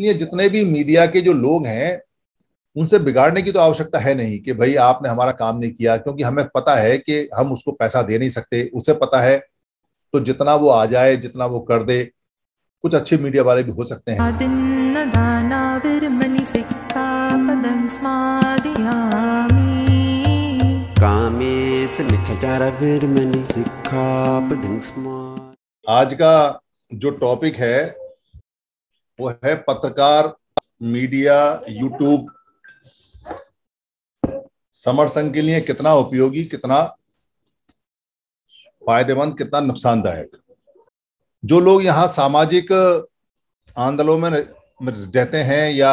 इसलिए जितने भी मीडिया के जो लोग हैं उनसे बिगाड़ने की तो आवश्यकता है नहीं कि भाई आपने हमारा काम नहीं किया क्योंकि हमें पता है कि हम उसको पैसा दे नहीं सकते उसे पता है तो जितना वो आ जाए जितना वो कर दे कुछ अच्छे मीडिया वाले भी हो सकते हैं आज का जो टॉपिक है वो है पत्रकार मीडिया यूट्यूब समर्थन संघ के लिए कितना उपयोगी कितना फायदेमंद कितना नुकसानदायक जो लोग यहाँ सामाजिक आंदोलनों में रहते हैं या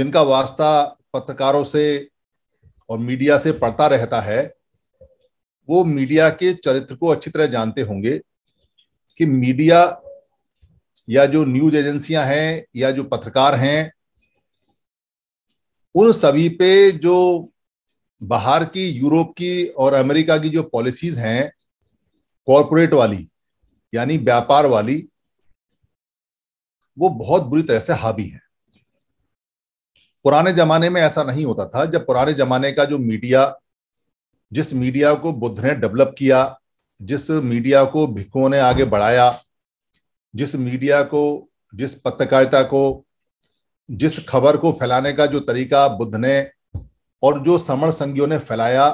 जिनका वास्ता पत्रकारों से और मीडिया से पड़ता रहता है वो मीडिया के चरित्र को अच्छी तरह जानते होंगे कि मीडिया या जो न्यूज एजेंसियां हैं या जो पत्रकार हैं उन सभी पे जो बाहर की यूरोप की और अमेरिका की जो पॉलिसीज हैं कॉरपोरेट वाली यानी व्यापार वाली वो बहुत बुरी तरह से हावी है पुराने जमाने में ऐसा नहीं होता था जब पुराने जमाने का जो मीडिया जिस मीडिया को बुद्ध ने डेवलप किया जिस मीडिया को भिक्खुओं ने आगे बढ़ाया जिस मीडिया को जिस पत्रकारिता को जिस खबर को फैलाने का जो तरीका बुद्ध ने और जो समण संघियों ने फैलाया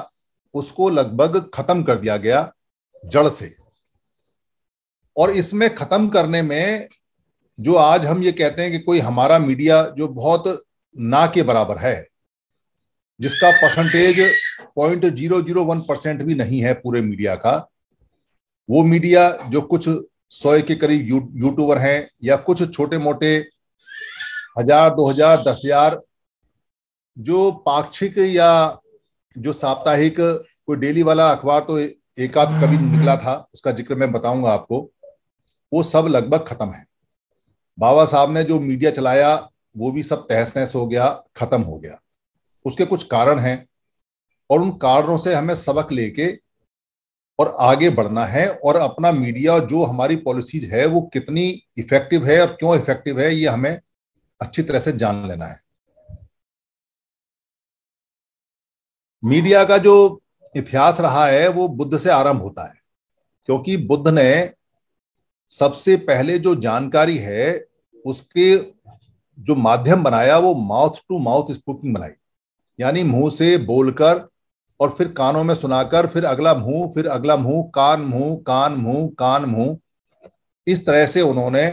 उसको लगभग खत्म कर दिया गया जड़ से और इसमें खत्म करने में जो आज हम ये कहते हैं कि कोई हमारा मीडिया जो बहुत ना के बराबर है जिसका percentage point zero zero one percent भी नहीं है पूरे मीडिया का वो मीडिया जो कुछ सौ के करीब यू, यूट्यूबर हैं या कुछ छोटे मोटे हजार दो हजार दस हजार जो पाक्षिक या जो साप्ताहिक कोई डेली वाला अखबार तो एक आध कभी निकला था उसका जिक्र मैं बताऊंगा आपको वो सब लगभग खत्म है बाबा साहब ने जो मीडिया चलाया वो भी सब तहस नहस हो गया खत्म हो गया उसके कुछ कारण हैं और उन कारणों से हमें सबक लेके और आगे बढ़ना है और अपना मीडिया जो हमारी पॉलिसीज है वो कितनी इफेक्टिव है और क्यों इफेक्टिव है ये हमें अच्छी तरह से जान लेना है मीडिया का जो इतिहास रहा है वो बुद्ध से आरंभ होता है क्योंकि बुद्ध ने सबसे पहले जो जानकारी है उसके जो माध्यम बनाया वो माउथ टू माउथ स्पीकिंग बनाई यानी मुंह से बोलकर और फिर कानों में सुनाकर फिर अगला मुंह फिर अगला मुंह कान मुंह कान मुंह कान मुंह इस तरह से उन्होंने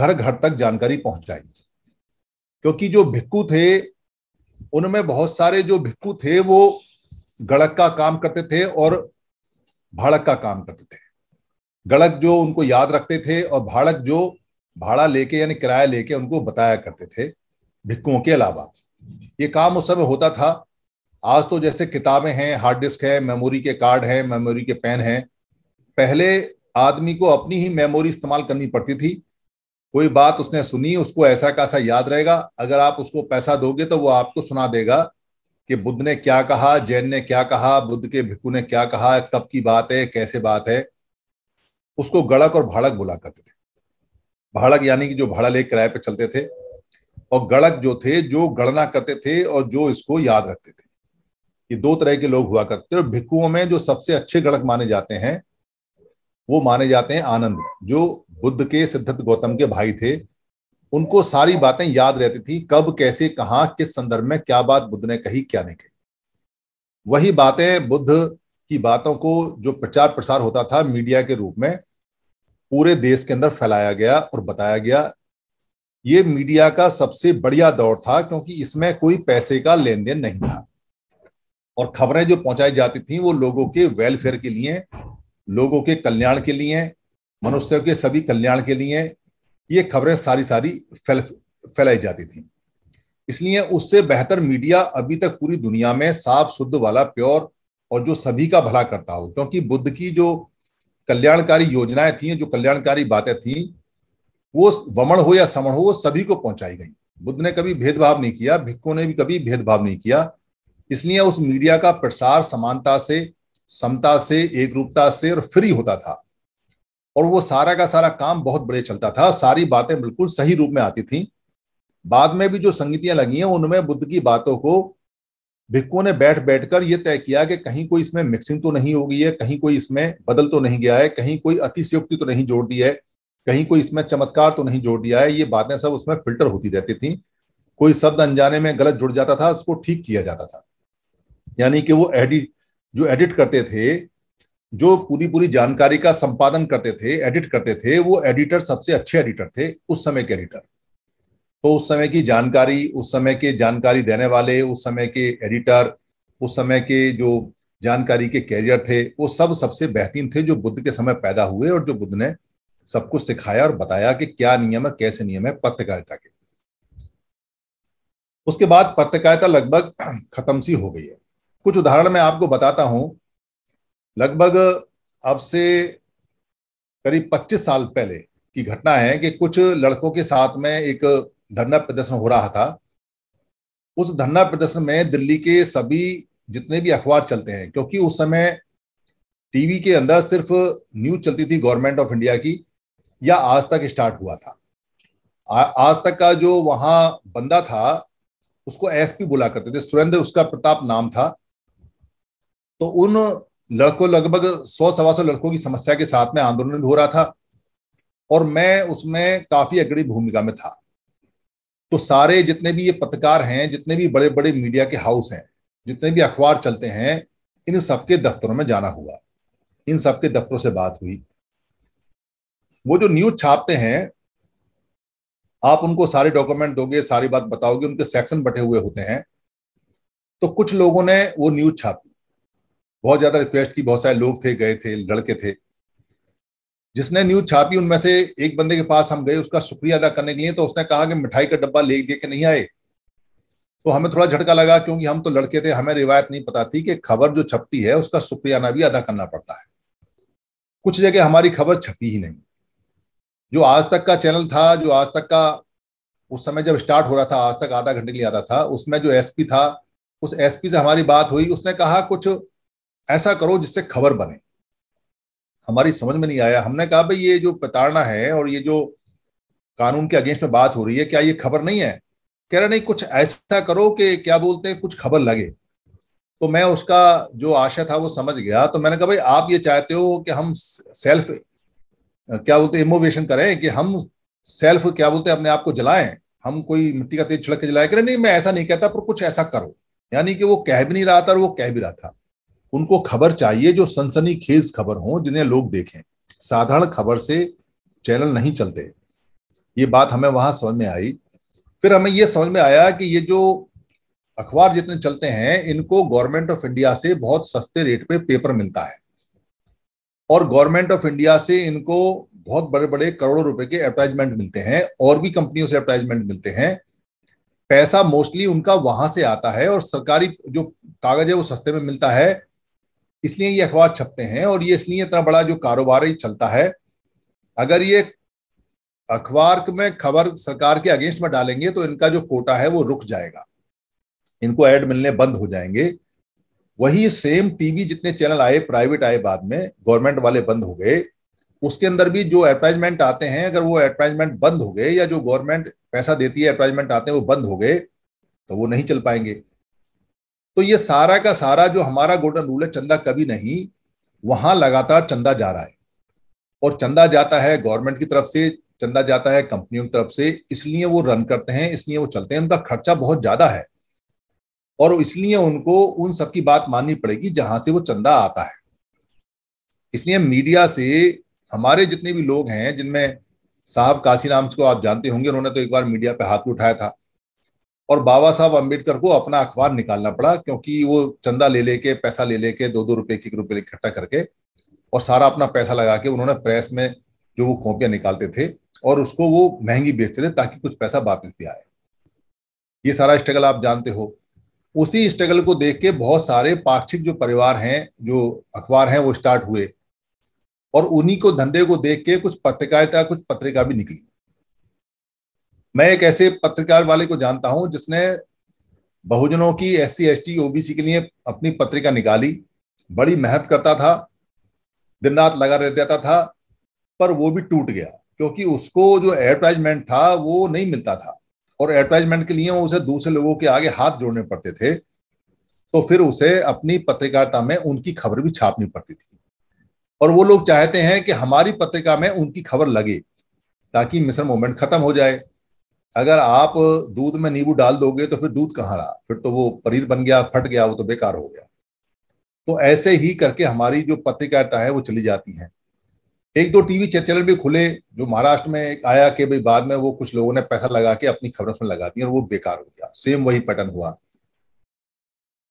घर घर तक जानकारी पहुंचाई क्योंकि जो भिक्कू थे उनमें बहुत सारे जो भिक्कू थे वो गड़क का काम करते थे और भाड़क का काम करते थे गड़क जो उनको याद रखते थे और भाड़क जो भाड़ा लेके यानी किराया लेके उनको बताया करते थे भिक्कुओं के अलावा ये काम उस समय होता था आज तो जैसे किताबें हैं हार्ड डिस्क है मेमोरी के कार्ड हैं मेमोरी के पेन हैं पहले आदमी को अपनी ही मेमोरी इस्तेमाल करनी पड़ती थी कोई बात उसने सुनी उसको ऐसा कैसा याद रहेगा अगर आप उसको पैसा दोगे तो वो आपको सुना देगा कि बुद्ध ने क्या कहा जैन ने क्या कहा बुद्ध के भिक्कू ने क्या कहा कब की बात है कैसे बात है उसको गड़क और भाड़क बोला करते थे भाड़क यानी कि जो भाड़ा ले किराए पर चलते थे और गड़क जो थे जो गणना करते थे और जो इसको याद रखते थे ये दो तरह के लोग हुआ करते हैं भिक्खुओं में जो सबसे अच्छे गणक माने जाते हैं वो माने जाते हैं आनंद जो बुद्ध के सिद्धार्थ गौतम के भाई थे उनको सारी बातें याद रहती थी कब कैसे कहाँ किस संदर्भ में क्या बात बुद्ध ने कही क्या नहीं कही वही बातें बुद्ध की बातों को जो प्रचार प्रसार होता था मीडिया के रूप में पूरे देश के अंदर फैलाया गया और बताया गया ये मीडिया का सबसे बढ़िया दौर था क्योंकि इसमें कोई पैसे का लेन देन नहीं था और खबरें जो पहुंचाई जाती थी वो लोगों के वेलफेयर के लिए लोगों के कल्याण के लिए मनुष्य के सभी कल्याण के लिए ये खबरें सारी सारी फैल फैलाई जाती थी इसलिए उससे बेहतर मीडिया अभी तक पूरी दुनिया में साफ शुद्ध वाला प्योर और जो सभी का भला करता हो क्योंकि बुद्ध की जो कल्याणकारी योजनाएं थी जो कल्याणकारी बातें थी वो वमण हो या समण हो वो सभी को पहुंचाई गई बुद्ध ने कभी भेदभाव नहीं किया भिक्खों ने भी कभी भेदभाव नहीं किया इसलिए उस मीडिया का प्रसार समानता से समता से एक रूपता से और फ्री होता था और वो सारा का सारा काम बहुत बड़े चलता था सारी बातें बिल्कुल सही रूप में आती थी बाद में भी जो संगीतियां लगी हैं उनमें बुद्ध की बातों को भिक्कों ने बैठ बैठ कर यह तय किया कि कहीं कोई इसमें मिक्सिंग तो नहीं हो गई है कहीं कोई इसमें बदल तो नहीं गया है कहीं कोई अतिशयोक्ति तो नहीं जोड़ दी है कहीं कोई इसमें चमत्कार तो नहीं जोड़ दिया है ये बातें सब उसमें फिल्टर होती रहती थी कोई शब्द अनजाने में गलत जुड़ जाता था उसको ठीक किया जाता था यानी कि वो एडिट जो एडिट करते थे जो पूरी पूरी जानकारी का संपादन करते थे एडिट करते थे वो एडिटर सबसे अच्छे एडिटर थे उस समय के एडिटर तो उस समय की जानकारी उस समय के जानकारी देने वाले उस समय के एडिटर उस समय के जो जानकारी के कैरियर थे वो सब सबसे बेहतरीन थे जो बुद्ध के समय पैदा हुए और जो बुद्ध ने सब कुछ सिखाया और बताया कि क्या नियम है कैसे नियम है पत्रकारिता के उसके बाद पत्रकारिता लगभग खत्म सी हो गई है कुछ उदाहरण मैं आपको बताता हूं लगभग अब से करीब 25 साल पहले की घटना है कि कुछ लड़कों के साथ में एक धरना प्रदर्शन हो रहा था उस धरना प्रदर्शन में दिल्ली के सभी जितने भी अखबार चलते हैं क्योंकि उस समय टीवी के अंदर सिर्फ न्यूज चलती थी गवर्नमेंट ऑफ इंडिया की या आज तक स्टार्ट हुआ था आ, आज तक का जो वहां बंदा था उसको एसपी बोला करते थे सुरेंद्र उसका प्रताप नाम था तो उन लड़कों लगभग सौ सवा सौ लड़कों की समस्या के साथ में आंदोलन हो रहा था और मैं उसमें काफी अग्रणी भूमिका में था तो सारे जितने भी ये पत्रकार हैं जितने भी बड़े बड़े मीडिया के हाउस हैं जितने भी अखबार चलते हैं इन सबके दफ्तरों में जाना हुआ इन सबके दफ्तरों से बात हुई वो जो न्यूज छापते हैं आप उनको सारे डॉक्यूमेंट दोगे सारी बात बताओगे उनके सेक्शन बटे हुए होते हैं तो कुछ लोगों ने वो न्यूज छापी बहुत ज्यादा रिक्वेस्ट की बहुत सारे लोग थे गए थे लड़के थे जिसने न्यूज छापी उनमें से एक बंदे के पास हम गए उसका शुक्रिया अदा करने के लिए तो उसने कहा कि मिठाई का डब्बा ले लेके नहीं आए तो हमें थोड़ा झटका लगा क्योंकि हम तो लड़के थे हमें रिवायत नहीं पता थी कि खबर जो छपती है उसका शुक्रियाना भी अदा करना पड़ता है कुछ जगह हमारी खबर छपी ही नहीं जो आज तक का चैनल था जो आज तक का उस समय जब स्टार्ट हो रहा था आज तक आधा घंटे के लिए आता था उसमें जो एसपी था उस एसपी से हमारी बात हुई उसने कहा कुछ ऐसा करो जिससे खबर बने हमारी समझ में नहीं आया हमने कहा भाई ये जो प्रताड़ना है और ये जो कानून के अगेंस्ट में बात हो रही है क्या ये खबर नहीं है कह रहे नहीं कुछ ऐसा करो कि क्या बोलते हैं कुछ खबर लगे तो मैं उसका जो आशा था वो समझ गया तो मैंने कहा भाई आप ये चाहते हो कि हम सेल्फ क्या बोलते हैं इमोवेशन करें कि हम सेल्फ क्या बोलते हैं अपने आप को जलाएं हम कोई मिट्टी का तेज छिड़क के जलाए करें नहीं मैं ऐसा नहीं कहता पर कुछ ऐसा करो यानी कि वो कह भी नहीं रहा था और वो कह भी रहा था उनको खबर चाहिए जो सनसनी खेज खबर हो जिन्हें लोग देखें साधारण खबर से चैनल नहीं चलते ये बात हमें वहां समझ में आई फिर हमें ये समझ में आया कि ये जो अखबार जितने चलते हैं इनको गवर्नमेंट ऑफ इंडिया से बहुत सस्ते रेट पे पेपर मिलता है और गवर्नमेंट ऑफ इंडिया से इनको बहुत बड़े बड़े करोड़ों रुपए के एडवर्टाइजमेंट मिलते हैं और भी कंपनियों से एडवर्टाइजमेंट मिलते हैं पैसा मोस्टली उनका वहां से आता है और सरकारी जो कागज है वो सस्ते में मिलता है इसलिए ये अखबार छपते हैं और ये इसलिए इतना बड़ा जो कारोबार ही चलता है अगर ये अखबार में खबर सरकार के अगेंस्ट में डालेंगे तो इनका जो कोटा है वो रुक जाएगा इनको एड मिलने बंद हो जाएंगे वही सेम टीवी जितने चैनल आए प्राइवेट आए बाद में गवर्नमेंट वाले बंद हो गए उसके अंदर भी जो एडवर्टाइजमेंट आते हैं अगर वो एडवर्टाइजमेंट बंद हो गए या जो गवर्नमेंट पैसा देती है एडवर्टाइजमेंट आते हैं वो बंद हो गए तो वो नहीं चल पाएंगे तो ये सारा का सारा जो हमारा गोल्डन रूल है चंदा कभी नहीं वहां लगातार चंदा जा रहा है और चंदा जाता है गवर्नमेंट की तरफ से चंदा जाता है कंपनियों की तरफ से इसलिए वो रन करते हैं इसलिए वो चलते हैं उनका खर्चा बहुत ज्यादा है और इसलिए उनको उन सबकी बात माननी पड़ेगी जहां से वो चंदा आता है इसलिए मीडिया से हमारे जितने भी लोग हैं जिनमें साहब काशी नाम को आप जानते होंगे उन्होंने तो एक बार मीडिया पे हाथ उठाया था और बाबा साहब अम्बेडकर को अपना अखबार निकालना पड़ा क्योंकि वो चंदा ले लेके पैसा ले लेके दो दो रुपए की रुपए रुपये इकट्ठा करके और सारा अपना पैसा लगा के उन्होंने प्रेस में जो वो कॉपियां निकालते थे और उसको वो महंगी बेचते थे ताकि कुछ पैसा वापिस भी आए ये सारा स्ट्रगल आप जानते हो उसी स्ट्रगल को देख के बहुत सारे पाक्षिक जो परिवार हैं जो अखबार हैं वो स्टार्ट हुए और उन्हीं को धंधे को देख के कुछ पत्रकारिता कुछ पत्रिका भी निकली मैं एक ऐसे पत्रकार वाले को जानता हूं जिसने बहुजनों की S C S T OBC के लिए अपनी पत्रिका निकाली बड़ी मेहनत करता था दिन रात लगा रहता था पर वो भी टूट गया क्योंकि उसको जो एडवर्टाइजमेंट था वो नहीं मिलता था और एडवर्टाइजमेंट के लिए उसे दूसरे लोगों के आगे हाथ जोड़ने पड़ते थे तो फिर उसे अपनी पत्रकारिता में उनकी खबर भी छापनी पड़ती थी और वो लोग चाहते हैं कि हमारी पत्रिका में उनकी खबर लगे ताकि मिश्र मूवमेंट खत्म हो जाए अगर आप दूध में नींबू डाल दोगे तो फिर दूध कहाँ रहा फिर तो वो पनीर बन गया फट गया वो तो बेकार हो गया तो ऐसे ही करके हमारी जो पत्रकारिता है वो चली जाती है एक दो टीवी चैनल भी खुले जो महाराष्ट्र में आया कि भाई बाद में वो कुछ लोगों ने पैसा लगा के अपनी खबरों में लगा दी और वो बेकार हो गया सेम वही पैटर्न हुआ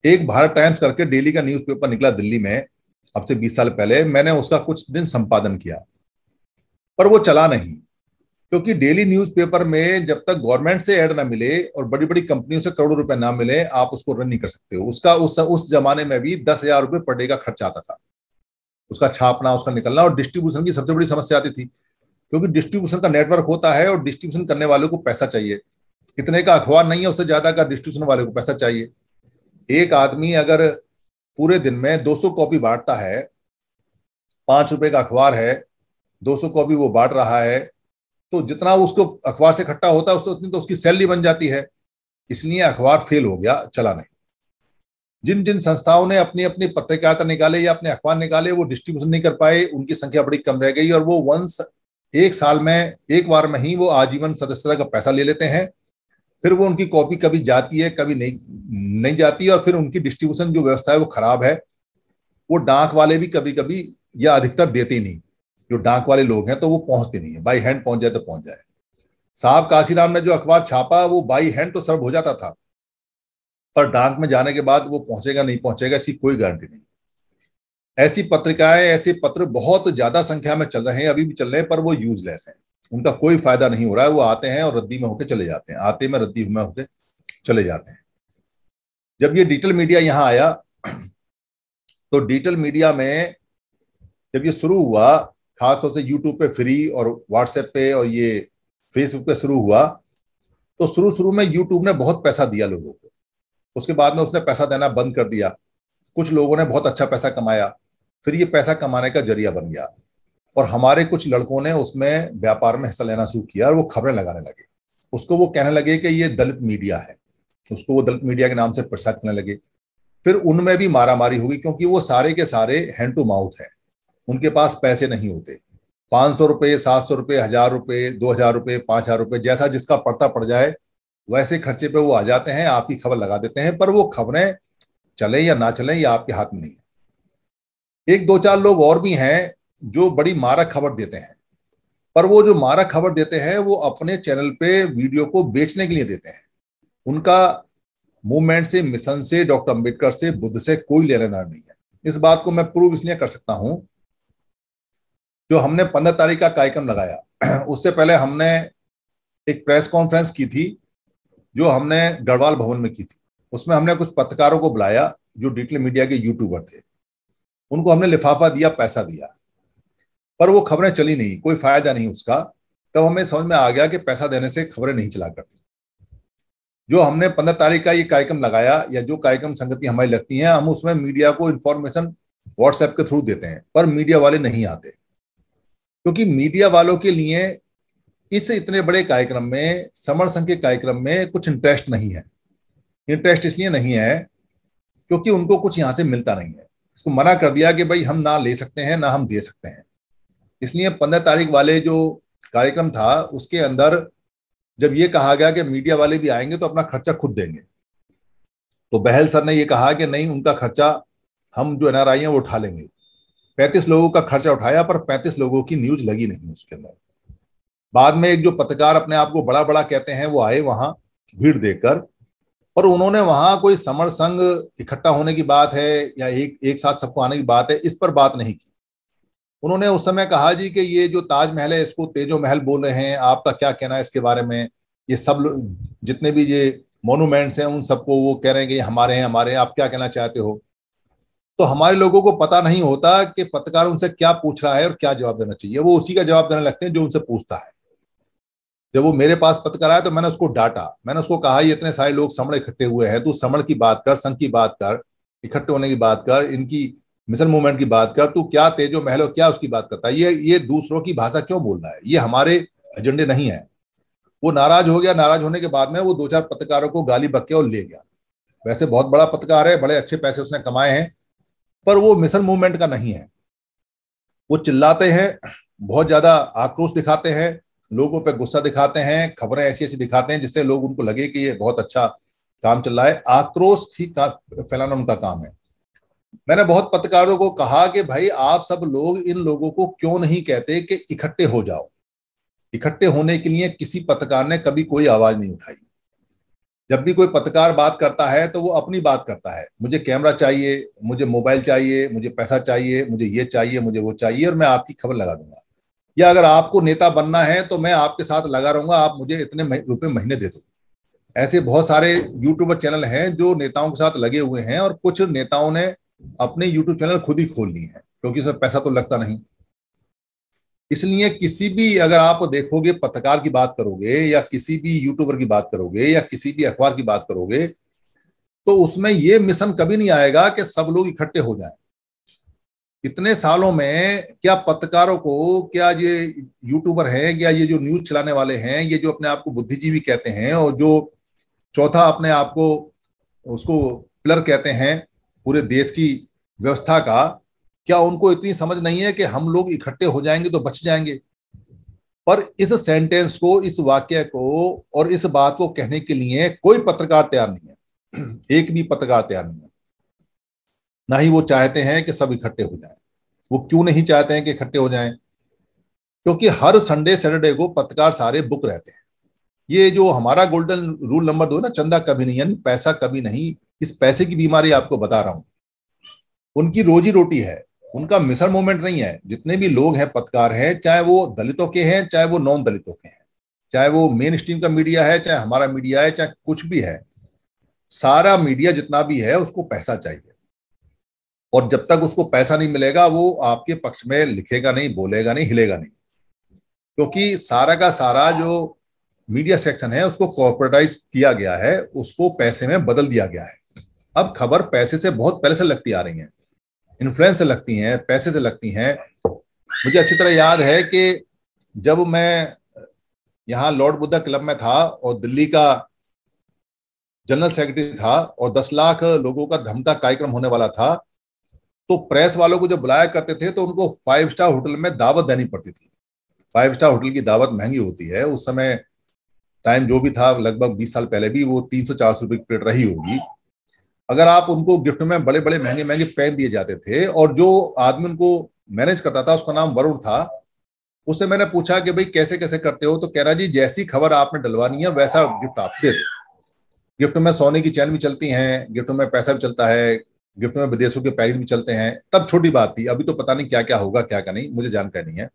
एक भारत टाइम्स करके डेली का न्यूज़पेपर निकला दिल्ली में अब से बीस साल पहले मैंने उसका कुछ दिन संपादन किया पर वो चला नहीं क्योंकि डेली न्यूज़पेपर में जब तक गवर्नमेंट से ऐड ना मिले और बड़ी बड़ी कंपनियों से करोड़ों रुपए ना मिले आप उसको रन नहीं कर सकते हो उसका उस उस जमाने में भी दस हजार रुपये पर डे का खर्च आता था उसका छापना उसका निकलना और डिस्ट्रीब्यूशन की सबसे बड़ी समस्या आती थी क्योंकि डिस्ट्रीब्यूशन का नेटवर्क होता है और डिस्ट्रीब्यूशन करने वालों को पैसा चाहिए कितने का अखबार नहीं है उससे ज्यादा का डिस्ट्रीब्यूशन वाले को पैसा चाहिए एक आदमी अगर पूरे दिन में 200 कॉपी बांटता है पांच रुपए का अखबार है 200 कॉपी वो बांट रहा है तो जितना उसको अखबार से इकट्ठा होता है उससे उतनी तो उसकी सैलरी बन जाती है इसलिए अखबार फेल हो गया चला नहीं जिन जिन संस्थाओं ने अपनी अपनी पत्रकारिता निकाले या अपने अखबार निकाले वो डिस्ट्रीब्यूशन नहीं कर पाए उनकी संख्या बड़ी कम रह गई और वो वंस एक साल में एक बार में ही वो आजीवन सदस्यता का पैसा ले लेते हैं फिर वो उनकी कॉपी कभी जाती है कभी नहीं नहीं जाती और फिर उनकी डिस्ट्रीब्यूशन जो व्यवस्था है वो खराब है वो डाक वाले भी कभी कभी या अधिकतर देते नहीं जो डाक वाले लोग हैं तो वो पहुंचते नहीं है बाई हैंड पहुंच जाए तो पहुंच जाए साहब काशीराम ने जो अखबार छापा वो बाई हैंड तो सर्व हो जाता था पर डाक में जाने के बाद वो पहुंचेगा नहीं पहुंचेगा इसकी कोई गारंटी नहीं ऐसी पत्रिकाएं ऐसे पत्र बहुत ज्यादा संख्या में चल रहे हैं अभी भी चल रहे हैं पर वो यूजलेस हैं उनका कोई फायदा नहीं हो रहा है वो आते हैं और रद्दी में होके चले जाते हैं आते में रद्दी में होकर चले जाते हैं जब ये डिजिटल मीडिया यहां आया तो डिजिटल मीडिया में जब ये शुरू हुआ खासतौर से यूट्यूब पे फ्री और व्हाट्सएप पे और ये फेसबुक पे शुरू हुआ तो शुरू शुरू में यूट्यूब ने बहुत पैसा दिया लोगों को उसके बाद में उसने पैसा देना बंद कर दिया कुछ लोगों ने बहुत अच्छा पैसा कमाया फिर ये पैसा कमाने का जरिया बन गया और हमारे कुछ लड़कों ने उसमें व्यापार में हिस्सा लेना शुरू किया और वो खबरें लगाने लगे उसको वो कहने लगे कि ये दलित मीडिया है उसको वो दलित मीडिया के नाम से प्रसाद करने लगे फिर उनमें भी मारामारी होगी क्योंकि वो सारे के सारे हैंड टू माउथ है उनके पास पैसे नहीं होते पांच सौ रुपये सात सौ रुपये हजार रुपये दो हजार रुपये पांच हजार रुपये जैसा जिसका पड़ता पड़ जाए वैसे खर्चे पे वो आ जाते हैं आपकी खबर लगा देते हैं पर वो खबरें चले या ना चले या आपके हाथ में नहीं है एक दो चार लोग और भी हैं जो बड़ी मारक खबर देते हैं पर वो जो मारक खबर देते हैं वो अपने चैनल पे वीडियो को बेचने के लिए देते हैं उनका मूवमेंट से मिशन से डॉक्टर अम्बेडकर से बुद्ध से कोई लेना देना नहीं है इस बात को मैं प्रूव इसलिए कर सकता हूं जो हमने पंद्रह तारीख का कार्यक्रम लगाया उससे पहले हमने एक प्रेस कॉन्फ्रेंस की थी जो हमने गढ़वाल भवन में की थी उसमें हमने कुछ पत्रकारों को बुलाया जो डिजिटल मीडिया के यूट्यूबर थे उनको हमने लिफाफा दिया पैसा दिया पर वो खबरें चली नहीं कोई फायदा नहीं उसका तब हमें समझ में आ गया कि पैसा देने से खबरें नहीं चला करती जो हमने पंद्रह तारीख का ये कार्यक्रम लगाया या जो कार्यक्रम संगति हमारी लगती है हम उसमें मीडिया को इन्फॉर्मेशन व्हाट्सएप के थ्रू देते हैं पर मीडिया वाले नहीं आते क्योंकि मीडिया वालों के लिए इस इतने बड़े कार्यक्रम में समर संघ के कार्यक्रम में कुछ इंटरेस्ट नहीं है इंटरेस्ट इसलिए नहीं है क्योंकि उनको कुछ यहां से मिलता नहीं है इसको मना कर दिया कि भाई हम ना ले सकते हैं ना हम दे सकते हैं इसलिए पंद्रह तारीख वाले जो कार्यक्रम था उसके अंदर जब ये कहा गया कि मीडिया वाले भी आएंगे तो अपना खर्चा खुद देंगे तो बहल सर ने ये कहा कि नहीं उनका खर्चा हम जो एनआरआई है वो उठा लेंगे पैंतीस लोगों का खर्चा उठाया पर पैंतीस लोगों की न्यूज लगी नहीं उसके अंदर बाद में एक जो पत्रकार अपने आप को बड़ा बड़ा कहते हैं वो आए वहां भीड़ देखकर पर उन्होंने वहां कोई समर संघ इकट्ठा होने की बात है या एक एक साथ सबको आने की बात है इस पर बात नहीं की उन्होंने उस समय कहा जी कि ये जो ताजमहल है इसको तेजो महल बोल रहे हैं आपका क्या कहना है इसके बारे में ये सब जितने भी ये मोनूमेंट्स हैं उन सबको वो कह रहे हैं कि हमारे हैं हमारे हैं आप क्या कहना चाहते हो तो हमारे लोगों को पता नहीं होता कि पत्रकार उनसे क्या पूछ रहा है और क्या जवाब देना चाहिए वो उसी का जवाब देने लगते हैं जो उनसे पूछता है जब वो मेरे पास पत्रकार आया तो मैंने उसको डांटा मैंने उसको कहा ये इतने सारे लोग समण इकट्ठे हुए हैं तू समण की बात कर संघ की बात कर इकट्ठे होने की बात कर इनकी मिशन मूवमेंट की बात कर तू क्या तेजो महलो क्या उसकी बात करता है ये ये दूसरों की भाषा क्यों बोल रहा है ये हमारे एजेंडे नहीं है वो नाराज हो गया नाराज होने के बाद में वो दो चार पत्रकारों को गाली बक्के और ले गया वैसे बहुत बड़ा पत्रकार है बड़े अच्छे पैसे उसने कमाए हैं पर वो मिशन मूवमेंट का नहीं है वो चिल्लाते हैं बहुत ज्यादा आक्रोश दिखाते हैं लोगों पर गुस्सा दिखाते हैं खबरें ऐसी ऐसी दिखाते हैं जिससे लोग उनको लगे कि ये बहुत अच्छा काम चल रहा है आक्रोश ही का फैलाना उनका काम है मैंने बहुत पत्रकारों को कहा कि भाई आप सब लोग इन लोगों को क्यों नहीं कहते कि इकट्ठे हो जाओ इकट्ठे होने के लिए किसी पत्रकार ने कभी कोई आवाज नहीं उठाई जब भी कोई पत्रकार बात करता है तो वो अपनी बात करता है मुझे कैमरा चाहिए मुझे मोबाइल चाहिए मुझे पैसा चाहिए मुझे ये चाहिए मुझे वो चाहिए और मैं आपकी खबर लगा दूंगा या अगर आपको नेता बनना है तो मैं आपके साथ लगा रहूंगा आप मुझे इतने रुपए महीने दे दो ऐसे बहुत सारे यूट्यूबर चैनल हैं जो नेताओं के साथ लगे हुए हैं और कुछ नेताओं ने अपने यूट्यूब चैनल खुद ही खोल लिए हैं क्योंकि उसमें पैसा तो लगता नहीं इसलिए किसी भी अगर आप देखोगे पत्रकार की बात करोगे या किसी भी यूट्यूबर की बात करोगे या किसी भी अखबार की बात करोगे तो उसमें ये मिशन कभी नहीं आएगा कि सब लोग इकट्ठे हो जाएं इतने सालों में क्या पत्रकारों को क्या ये यूट्यूबर है या ये जो न्यूज चलाने वाले हैं ये जो अपने आप को बुद्धिजीवी कहते हैं और जो चौथा अपने आप को उसको प्लर कहते हैं पूरे देश की व्यवस्था का क्या उनको इतनी समझ नहीं है कि हम लोग इकट्ठे हो जाएंगे तो बच जाएंगे पर इस सेंटेंस को इस वाक्य को और इस बात को कहने के लिए कोई पत्रकार तैयार नहीं है एक भी पत्रकार तैयार नहीं है ना ही वो चाहते हैं कि सब इकट्ठे हो जाए वो क्यों नहीं चाहते हैं कि इकट्ठे हो जाए क्योंकि हर संडे सैटरडे को पत्रकार सारे बुक रहते हैं ये जो हमारा गोल्डन रूल नंबर दो है ना चंदा कभी नहीं यानी पैसा कभी नहीं इस पैसे की बीमारी आपको बता रहा हूं उनकी रोजी रोटी है उनका मिसर मूवमेंट नहीं है जितने भी लोग हैं पत्रकार हैं चाहे वो दलितों के हैं चाहे वो नॉन दलितों के हैं चाहे वो मेन स्ट्रीम का मीडिया है चाहे हमारा मीडिया है चाहे कुछ भी है सारा मीडिया जितना भी है उसको पैसा चाहिए और जब तक उसको पैसा नहीं मिलेगा वो आपके पक्ष में लिखेगा नहीं बोलेगा नहीं हिलेगा नहीं क्योंकि तो सारा का सारा जो मीडिया सेक्शन है उसको कॉर्पोरेटाइज किया गया है उसको पैसे में बदल दिया गया है अब खबर पैसे से बहुत पहले से लगती आ रही है इन्फ्लुएंस से लगती हैं पैसे से लगती हैं मुझे अच्छी तरह याद है कि जब मैं यहाँ लॉर्ड बुद्धा क्लब में था और दिल्ली का जनरल सेक्रेटरी था और दस लाख लोगों का धमका कार्यक्रम होने वाला था तो प्रेस वालों को जब बुलाया करते थे तो उनको फाइव स्टार होटल में दावत देनी पड़ती थी फाइव स्टार होटल की दावत महंगी होती है उस समय टाइम जो भी था लगभग बीस साल पहले भी वो तीन सौ चार सौ रुपए की प्लेट रही होगी अगर आप उनको गिफ्ट में बड़े बड़े महंगे महंगे पेन दिए जाते थे और जो आदमी उनको मैनेज करता था उसका नाम वरुण था उससे मैंने पूछा कि भाई कैसे कैसे करते हो तो कह रहा जी जैसी खबर आपने डलवानी है वैसा गिफ्ट आप दे गिफ्ट में सोने की चैन भी चलती हैं गिफ्ट में पैसा भी चलता है गिफ्ट में विदेशों के पैर भी चलते हैं तब छोटी बात थी अभी तो पता नहीं क्या क्या होगा क्या क्या नहीं मुझे जानकारी नहीं है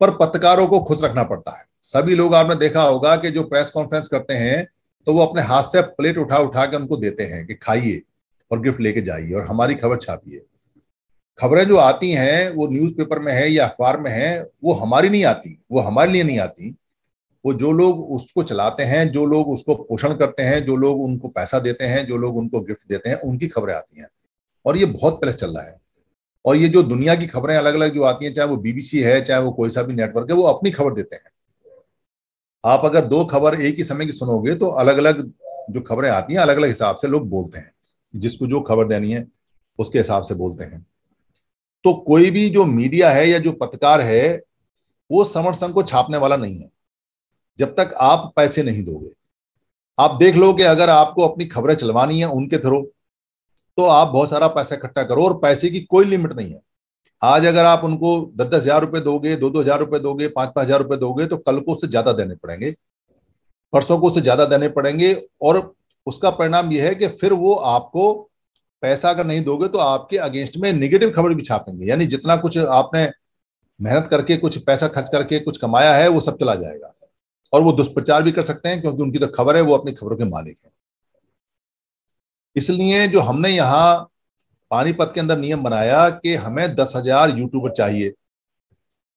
पर पत्रकारों को खुश रखना पड़ता है सभी लोग आपने देखा होगा कि जो प्रेस कॉन्फ्रेंस करते हैं तो वो अपने हाथ से प्लेट उठा उठा के उनको देते हैं कि खाइए और गिफ्ट लेके जाइए और हमारी खबर छापिए खबरें जो आती हैं वो न्यूज़पेपर में है या अखबार में है वो हमारी नहीं आती वो हमारे लिए नहीं आती वो जो लोग उसको चलाते हैं जो लोग उसको पोषण करते हैं जो लोग उनको पैसा देते हैं जो लोग उनको गिफ्ट देते हैं उनकी खबरें आती हैं और ये बहुत पहले चल रहा है और ये जो दुनिया की खबरें अलग अलग जो आती हैं चाहे वो बीबीसी है चाहे वो कोई सा भी नेटवर्क है वो अपनी खबर देते हैं आप अगर दो खबर एक ही समय की सुनोगे तो अलग अलग जो खबरें आती हैं अलग अलग हिसाब से लोग बोलते हैं जिसको जो खबर देनी है उसके हिसाब से बोलते हैं तो कोई भी जो मीडिया है या जो पत्रकार है वो समर संघ को छापने वाला नहीं है जब तक आप पैसे नहीं दोगे आप देख लो कि अगर आपको अपनी खबरें चलवानी है उनके थ्रू तो आप बहुत सारा पैसा इकट्ठा करो और पैसे की कोई लिमिट नहीं है आज अगर आप उनको दस दस हजार रुपए दोगे दो दो हजार रुपए दोगे पांच पांच हजार रुपए दोगे तो कल को उससे ज्यादा देने पड़ेंगे परसों को उससे ज्यादा देने पड़ेंगे और उसका परिणाम यह है कि फिर वो आपको पैसा अगर नहीं दोगे तो आपके अगेंस्ट में निगेटिव खबर भी छापेंगे यानी जितना कुछ आपने मेहनत करके कुछ पैसा खर्च करके कुछ कमाया है वो सब चला जाएगा और वो दुष्प्रचार भी कर सकते हैं क्योंकि उनकी तो खबर है वो अपनी खबरों के मालिक हैं इसलिए जो हमने यहाँ पानीपत के अंदर नियम बनाया कि हमें दस हजार यूट्यूबर चाहिए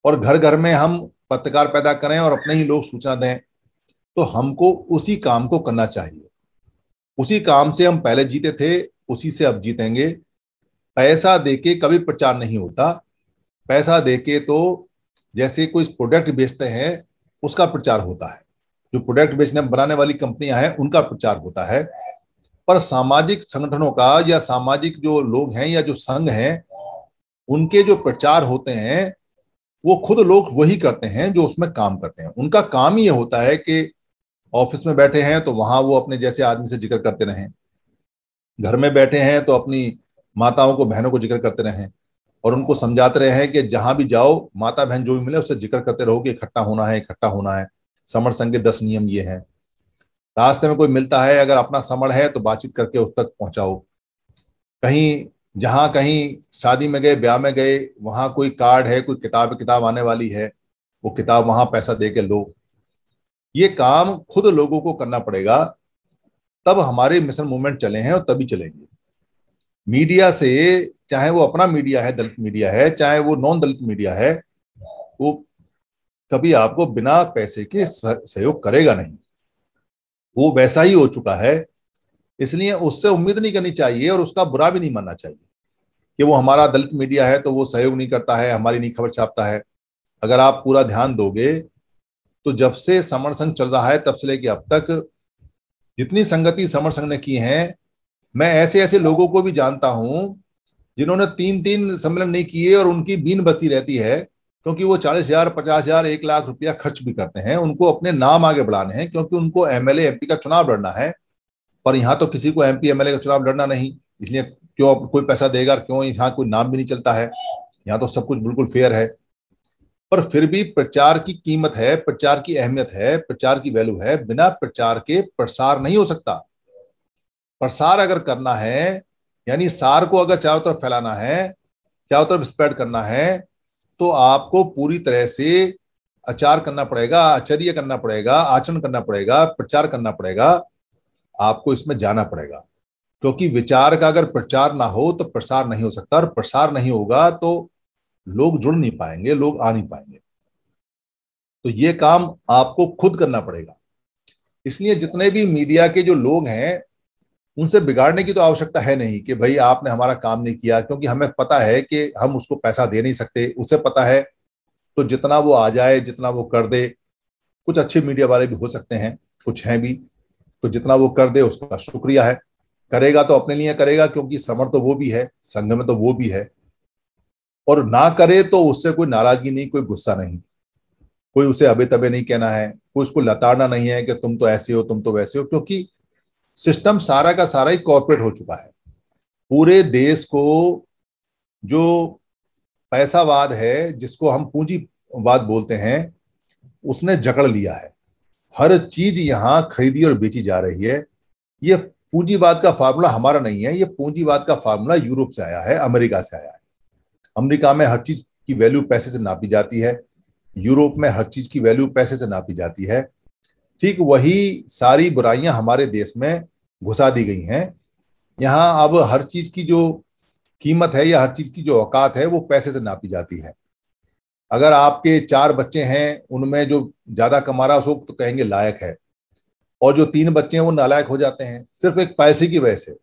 और घर घर में हम पत्रकार पैदा करें और अपने ही लोग सूचना दें तो हमको उसी काम को करना चाहिए उसी काम से हम पहले जीते थे उसी से अब जीतेंगे पैसा देके कभी प्रचार नहीं होता पैसा देके तो जैसे कोई प्रोडक्ट बेचते हैं उसका प्रचार होता है जो प्रोडक्ट बेचने बनाने वाली कंपनियां हैं उनका प्रचार होता है पर सामाजिक संगठनों का या सामाजिक जो लोग हैं या जो संघ हैं उनके जो प्रचार होते हैं वो खुद लोग वही करते हैं जो उसमें काम करते हैं उनका काम ही ये होता है कि ऑफिस में बैठे हैं तो वहां वो अपने जैसे आदमी से जिक्र करते रहें घर में बैठे हैं तो अपनी माताओं को बहनों को जिक्र करते रहें और उनको समझाते रहे हैं कि जहां भी जाओ माता बहन जो भी मिले उससे जिक्र करते रहो कि इकट्ठा होना है इकट्ठा होना है समर संघ के दस नियम ये हैं रास्ते में कोई मिलता है अगर अपना समण है तो बातचीत करके उस तक पहुंचाओ कहीं जहां कहीं शादी में गए ब्याह में गए वहां कोई कार्ड है कोई किताब किताब आने वाली है वो किताब वहां पैसा दे के लो ये काम खुद लोगों को करना पड़ेगा तब हमारे मिशन मूवमेंट चले हैं और तभी चलेंगे मीडिया से चाहे वो अपना मीडिया है दलित मीडिया है चाहे वो नॉन दलित मीडिया है वो कभी आपको बिना पैसे के सहयोग करेगा नहीं वो वैसा ही हो चुका है इसलिए उससे उम्मीद नहीं करनी चाहिए और उसका बुरा भी नहीं मानना चाहिए कि वो हमारा दलित मीडिया है तो वो सहयोग नहीं करता है हमारी नहीं खबर छापता है अगर आप पूरा ध्यान दोगे तो जब से समर संघ चल रहा है तब से लेके अब तक जितनी संगति समर संघ ने की है मैं ऐसे ऐसे लोगों को भी जानता हूं जिन्होंने तीन तीन सम्मेलन नहीं किए और उनकी बीन बस्ती रहती है क्योंकि वो चालीस हजार पचास हजार एक लाख रुपया खर्च भी करते हैं उनको अपने नाम आगे बढ़ाने हैं क्योंकि उनको एमएलए एमपी का चुनाव लड़ना है पर यहाँ तो किसी को एमपी एमएलए का चुनाव लड़ना नहीं इसलिए क्यों कोई पैसा देगा क्यों यहाँ कोई नाम भी नहीं चलता है यहाँ तो सब कुछ बिल्कुल फेयर है पर फिर भी प्रचार की कीमत है प्रचार की अहमियत है प्रचार की वैल्यू है बिना प्रचार के प्रसार नहीं हो सकता प्रसार अगर करना है यानी सार को अगर चारों तरफ फैलाना है चारों तरफ स्प्रेड करना है तो आपको पूरी तरह से आचार करना पड़ेगा आचर्य करना पड़ेगा आचरण करना पड़ेगा प्रचार करना पड़ेगा आपको इसमें जाना पड़ेगा क्योंकि विचार का अगर प्रचार ना हो तो प्रसार नहीं हो सकता और प्रसार नहीं होगा तो लोग जुड़ नहीं पाएंगे लोग आ नहीं पाएंगे तो ये काम आपको खुद करना पड़ेगा इसलिए जितने भी मीडिया के जो लोग हैं उनसे बिगाड़ने की तो आवश्यकता है नहीं कि भाई आपने हमारा काम नहीं किया क्योंकि हमें पता है कि हम उसको पैसा दे नहीं सकते उसे पता है तो जितना वो आ जाए जितना वो कर दे कुछ अच्छे मीडिया वाले भी हो सकते हैं कुछ हैं भी तो जितना वो कर दे उसका शुक्रिया है करेगा तो अपने लिए करेगा क्योंकि समर्थ तो वो भी है संघ में तो वो भी है और ना करे तो उससे कोई नाराजगी नहीं कोई गुस्सा नहीं कोई उसे अबे तबे नहीं कहना है कोई उसको लताड़ना नहीं है कि तुम तो ऐसे हो तुम तो वैसे हो क्योंकि सिस्टम सारा का सारा ही कॉरपोरेट हो चुका है पूरे देश को जो पैसावाद है जिसको हम पूंजीवाद बोलते हैं उसने जकड़ लिया है हर चीज यहां खरीदी और बेची जा रही है ये पूंजीवाद का फार्मूला हमारा नहीं है ये पूंजीवाद का फार्मूला यूरोप से आया है अमेरिका से आया है अमेरिका में हर चीज की वैल्यू पैसे से नापी जाती है यूरोप में हर चीज की वैल्यू पैसे से नापी जाती है ठीक वही सारी बुराइयां हमारे देश में घुसा दी गई हैं यहाँ अब हर चीज की जो कीमत है या हर चीज की जो औकात है वो पैसे से नापी जाती है अगर आपके चार बच्चे हैं उनमें जो ज्यादा कमा रहा उसको तो कहेंगे लायक है और जो तीन बच्चे हैं वो नालायक हो जाते हैं सिर्फ एक पैसे की वजह से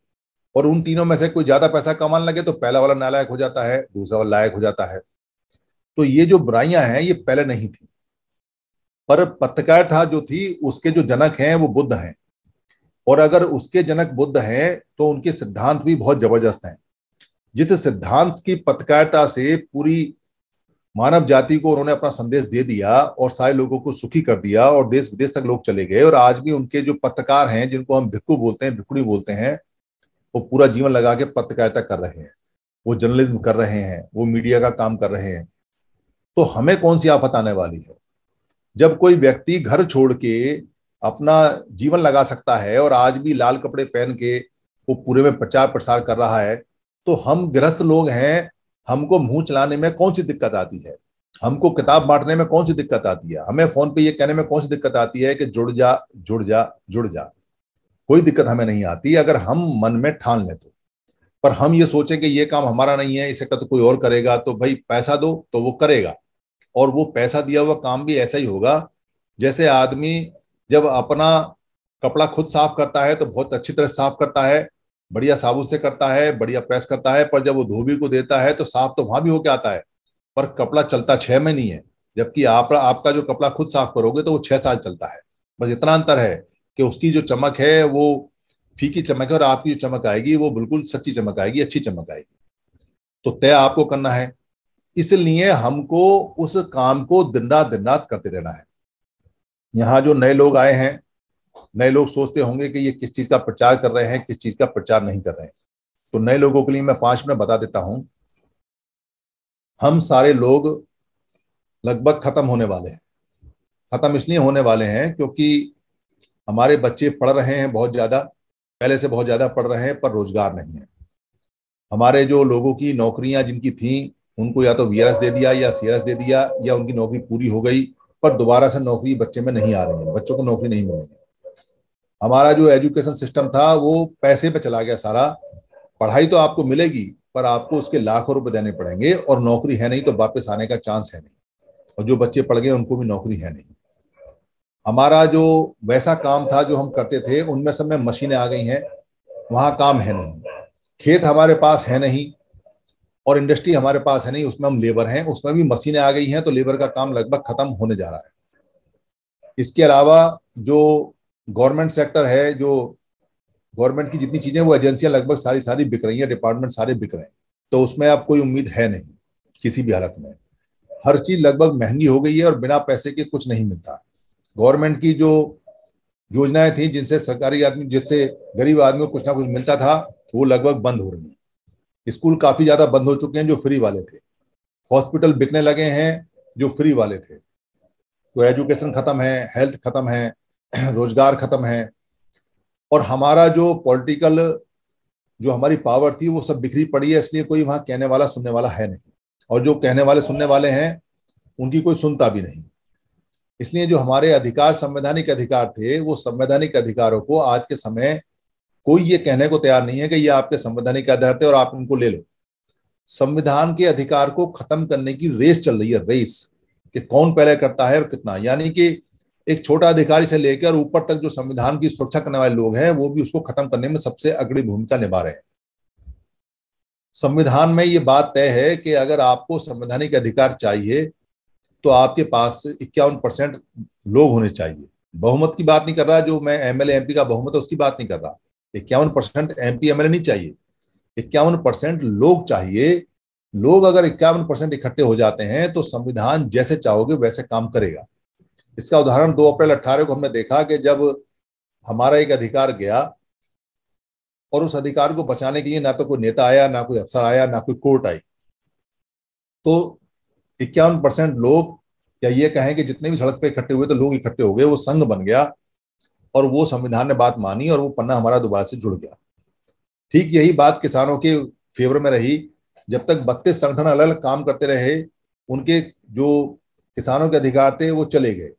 और उन तीनों में से कोई ज्यादा पैसा कमाने लगे तो पहला वाला नालायक हो जाता है दूसरा वाला लायक हो जाता है तो ये जो बुराइयां हैं ये पहले नहीं थी पर पत्रकारिता जो थी उसके जो जनक हैं वो बुद्ध हैं और अगर उसके जनक बुद्ध हैं तो उनके सिद्धांत भी बहुत जबरदस्त हैं जिस सिद्धांत की पत्रकारिता से पूरी मानव जाति को उन्होंने अपना संदेश दे दिया और सारे लोगों को सुखी कर दिया और देश विदेश तक लोग चले गए और आज भी उनके जो पत्रकार हैं जिनको हम भिक्कू बोलते हैं भिक्कुड़ी बोलते हैं वो पूरा जीवन लगा के पत्रकारिता कर रहे हैं वो जर्नलिज्म कर रहे हैं वो मीडिया का काम कर रहे हैं तो हमें कौन सी आफत आने वाली है जब कोई व्यक्ति घर छोड़ के अपना जीवन लगा सकता है और आज भी लाल कपड़े पहन के वो पूरे में प्रचार प्रसार कर रहा है तो हम ग्रस्त लोग हैं हमको मुंह चलाने में कौन सी दिक्कत आती है हमको किताब बांटने में कौन सी दिक्कत आती है हमें फोन पे ये कहने में कौन सी दिक्कत आती है कि जुड़ जा जुड़ जा जुड़ जा कोई दिक्कत हमें नहीं आती अगर हम मन में ठान लें तो पर हम ये सोचें कि ये काम हमारा नहीं है इसे का तो कोई और करेगा तो भाई पैसा दो तो वो करेगा और वो पैसा दिया हुआ काम भी ऐसा ही होगा जैसे आदमी जब अपना कपड़ा खुद साफ करता है तो बहुत अच्छी तरह साफ करता है बढ़िया साबुन से करता है बढ़िया प्रेस करता है पर जब वो धोबी को देता है तो साफ तो वहां भी होके आता है पर कपड़ा चलता छह में नहीं है जबकि आप आपका जो कपड़ा खुद साफ करोगे तो वो छह साल चलता है बस इतना अंतर है कि उसकी जो चमक है वो फीकी चमक है और आपकी जो चमक आएगी वो बिल्कुल सच्ची चमक आएगी अच्छी चमक आएगी तो तय आपको करना है इसलिए हमको उस काम को दिन रात दिन रात करते रहना है यहां जो नए लोग आए हैं नए लोग सोचते होंगे कि ये किस चीज का प्रचार कर रहे हैं किस चीज का प्रचार नहीं कर रहे हैं तो नए लोगों के लिए मैं पांच मिनट बता देता हूं हम सारे लोग लगभग खत्म होने वाले हैं खत्म इसलिए होने वाले हैं क्योंकि हमारे बच्चे पढ़ रहे हैं बहुत ज्यादा पहले से बहुत ज्यादा पढ़ रहे हैं पर रोजगार नहीं है हमारे जो लोगों की नौकरियां जिनकी थी उनको या तो वीआरएस दे दिया या सीआरएस दे दिया या उनकी नौकरी पूरी हो गई पर दोबारा से नौकरी बच्चे में नहीं आ रही है बच्चों को नौकरी नहीं मिलेगी हमारा जो एजुकेशन सिस्टम था वो पैसे पे चला गया सारा पढ़ाई तो आपको मिलेगी पर आपको उसके लाखों रुपए देने पड़ेंगे और नौकरी है नहीं तो वापस आने का चांस है नहीं और जो बच्चे पढ़ गए उनको भी नौकरी है नहीं हमारा जो वैसा काम था जो हम करते थे उनमें सब में मशीनें आ गई हैं वहाँ काम है नहीं खेत हमारे पास है नहीं और इंडस्ट्री हमारे पास है नहीं उसमें हम लेबर हैं उसमें भी मशीनें आ गई हैं तो लेबर का काम लगभग खत्म होने जा रहा है इसके अलावा जो गवर्नमेंट सेक्टर है जो गवर्नमेंट की जितनी चीजें वो एजेंसियां लगभग सारी सारी बिक रही हैं डिपार्टमेंट सारे बिक रहे हैं तो उसमें आप कोई उम्मीद है नहीं किसी भी हालत में हर चीज लगभग महंगी हो गई है और बिना पैसे के कुछ नहीं मिलता गवर्नमेंट की जो योजनाएं थी जिनसे सरकारी आदमी जिससे गरीब आदमी को कुछ ना कुछ मिलता था वो लगभग बंद हो रही हैं स्कूल काफी ज्यादा बंद हो चुके हैं जो फ्री वाले थे हॉस्पिटल बिकने लगे हैं जो फ्री वाले थे तो एजुकेशन खत्म है हेल्थ खत्म है रोजगार खत्म है और हमारा जो पॉलिटिकल जो हमारी पावर थी वो सब बिखरी पड़ी है इसलिए कोई वहां कहने वाला सुनने वाला है नहीं और जो कहने वाले सुनने वाले हैं उनकी कोई सुनता भी नहीं इसलिए जो हमारे अधिकार संवैधानिक अधिकार थे वो संवैधानिक अधिकारों को आज के समय कोई ये कहने को तैयार नहीं है कि ये आपके संवैधानिक आधार थे और आप उनको ले लो संविधान के अधिकार को खत्म करने की रेस चल रही है रेस कि कौन पहले करता है और कितना यानी कि एक छोटा अधिकारी से लेकर ऊपर तक जो संविधान की सुरक्षा करने वाले लोग हैं वो भी उसको खत्म करने में सबसे अग्रणी भूमिका निभा रहे हैं संविधान में ये बात तय है कि अगर आपको संवैधानिक अधिकार चाहिए तो आपके पास इक्यावन परसेंट लोग होने चाहिए बहुमत की बात नहीं कर रहा जो मैं एमएलए एमपी का बहुमत है उसकी बात नहीं कर रहा इक्यावन परसेंट एम पी नहीं चाहिए इक्यावन परसेंट लोग चाहिए लोग अगर इक्यावन परसेंट इकट्ठे हो जाते हैं तो संविधान जैसे चाहोगे वैसे काम करेगा इसका उदाहरण 2 अप्रैल अट्ठारह को हमने देखा कि जब हमारा एक अधिकार गया और उस अधिकार को बचाने के लिए ना तो कोई नेता आया ना कोई अफसर आया ना कोई कोर्ट आई तो इक्यावन परसेंट लोग या ये कहें कि जितने भी सड़क पे इकट्ठे हुए तो लोग इकट्ठे हो गए वो संघ बन गया और वो संविधान ने बात मानी और वो पन्ना हमारा दोबारा से जुड़ गया ठीक यही बात किसानों के फेवर में रही जब तक बत्तीस संगठन अलग अलग काम करते रहे उनके जो किसानों के अधिकार थे वो चले गए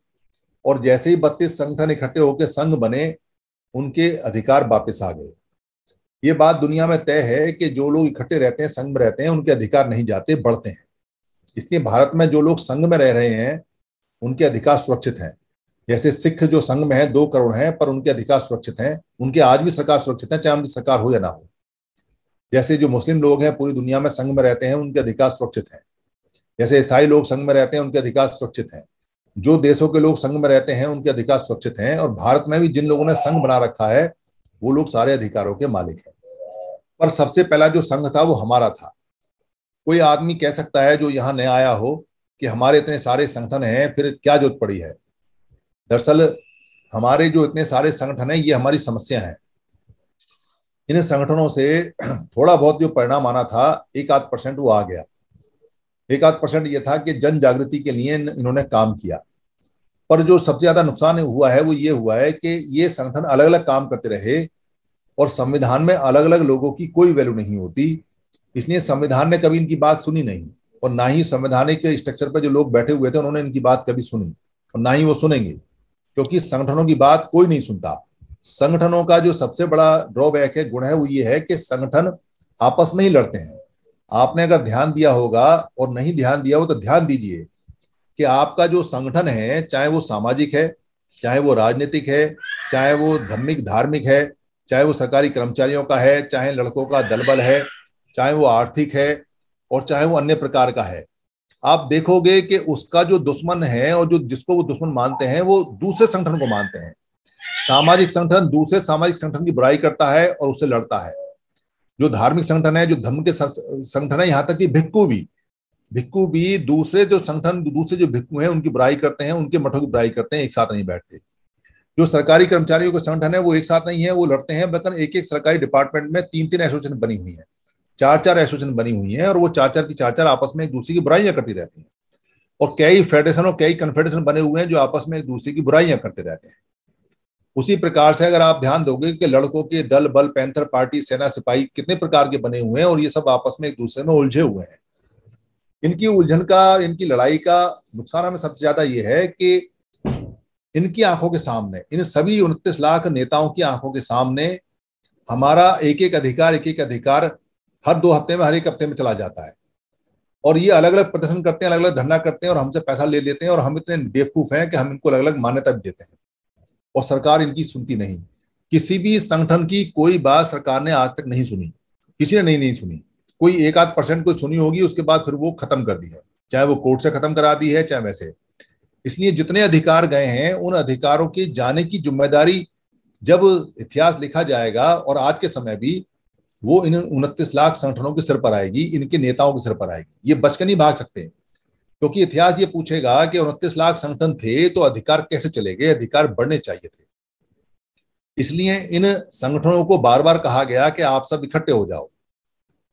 और जैसे ही बत्तीस संगठन इकट्ठे होकर संघ बने उनके अधिकार वापस आ गए ये बात दुनिया में तय है कि जो लोग इकट्ठे रहते हैं संघ में रहते हैं उनके अधिकार नहीं जाते बढ़ते हैं इसलिए भारत में जो लोग संघ में रह रहे हैं उनके अधिकार सुरक्षित हैं जैसे सिख जो संघ में है दो करोड़ हैं पर उनके अधिकार सुरक्षित हैं उनके आज भी सरकार सुरक्षित है चाहे उनकी सरकार हो या ना हो जैसे जो मुस्लिम लोग हैं पूरी दुनिया में संघ में रहते हैं उनके अधिकार सुरक्षित हैं जैसे ईसाई लोग संघ में रहते हैं उनके अधिकार सुरक्षित हैं जो देशों के लोग संघ में रहते हैं उनके अधिकार सुरक्षित हैं और भारत में भी जिन लोगों ने संघ बना रखा है वो लोग सारे अधिकारों के मालिक हैं पर सबसे पहला जो संघ था वो हमारा था कोई आदमी कह सकता है जो यहाँ नया आया हो कि हमारे इतने सारे संगठन हैं फिर क्या जरूरत पड़ी है दरअसल हमारे जो इतने सारे संगठन है ये हमारी समस्या है इन संगठनों से थोड़ा बहुत जो परिणाम आना था एक आध परसेंट वो आ गया एक आध परसेंट ये था कि जन जागृति के लिए इन्होंने काम किया पर जो सबसे ज्यादा नुकसान हुआ है वो ये हुआ है कि ये संगठन अलग अलग काम करते रहे और संविधान में अलग अलग लोगों की कोई वैल्यू नहीं होती इसलिए संविधान ने कभी इनकी बात सुनी नहीं और ना ही संवैधानिक स्ट्रक्चर पर जो लोग बैठे हुए थे उन्होंने इनकी बात कभी सुनी और ना ही वो सुनेंगे क्योंकि संगठनों की बात कोई नहीं सुनता संगठनों का जो सबसे बड़ा ड्रॉबैक है गुण है वो ये है कि संगठन आपस में ही लड़ते हैं आपने अगर ध्यान दिया होगा और नहीं ध्यान दिया हो तो ध्यान दीजिए कि आपका जो संगठन है चाहे वो सामाजिक है चाहे वो राजनीतिक है चाहे वो धर्मिक धार्मिक है चाहे वो सरकारी कर्मचारियों का है चाहे लड़कों का दलबल है चाहे वो आर्थिक है और चाहे वो अन्य प्रकार का है आप देखोगे कि उसका जो दुश्मन है और जो जिसको वो दुश्मन मानते हैं वो दूसरे संगठन को मानते हैं सामाजिक संगठन दूसरे सामाजिक संगठन की बुराई करता है और उससे लड़ता है जो धार्मिक संगठन है जो धर्म के संगठन है यहाँ तक कि भिक्कू भी भिक्कू भी दूसरे जो संगठन दूसरे जो भिक्कू हैं उनकी बुराई करते हैं उनके मठों की बुराई करते हैं एक साथ नहीं बैठते जो सरकारी कर्मचारियों के संगठन है वो एक साथ नहीं है वो लड़ते हैं बल्कि एक एक सरकारी डिपार्टमेंट में तीन तीन एसोसिएशन बनी हुई है चार चार एसोसिएशन बनी हुई हैं और वो चार चार की चार चार आपस में एक दूसरे की बुराइयां करती रहती हैं और कई फेडरेशन और कई कन्फेडरेशन बने हुए हैं जो आपस में एक दूसरे की बुराइयां करते रहते हैं उसी प्रकार से अगर आप ध्यान दोगे कि लड़कों के दल बल पैंथर पार्टी सेना सिपाही कितने प्रकार के बने हुए हैं और ये सब आपस में एक दूसरे में उलझे हुए हैं इनकी उलझन का इनकी लड़ाई का नुकसान हमें सबसे ज्यादा ये है कि इनकी आंखों के सामने इन सभी उनतीस लाख नेताओं की आंखों के सामने हमारा एक एक अधिकार एक एक अधिकार हर दो हफ्ते में हर एक हफ्ते में चला जाता है और ये अलग अलग प्रदर्शन करते हैं अलग अलग धरना करते हैं और हमसे पैसा ले लेते हैं और हम इतने बेवकूफ हैं कि हम इनको अलग अलग मान्यता भी देते हैं और सरकार इनकी सुनती नहीं किसी भी संगठन की कोई बात सरकार ने आज तक नहीं सुनी किसी ने नहीं नहीं सुनी कोई एक आध परसेंट कोई सुनी होगी उसके बाद फिर वो खत्म कर दी है चाहे वो कोर्ट से खत्म करा दी है चाहे वैसे इसलिए जितने अधिकार गए हैं उन अधिकारों के जाने की जिम्मेदारी जब इतिहास लिखा जाएगा और आज के समय भी वो इन उनतीस लाख संगठनों के सिर पर आएगी इनके नेताओं के सिर पर आएगी ये बचकर नहीं भाग सकते क्योंकि इतिहास ये पूछेगा कि उनतीस लाख संगठन थे तो अधिकार कैसे चले गए अधिकार बढ़ने चाहिए थे इसलिए इन संगठनों को बार बार कहा गया कि आप सब इकट्ठे हो जाओ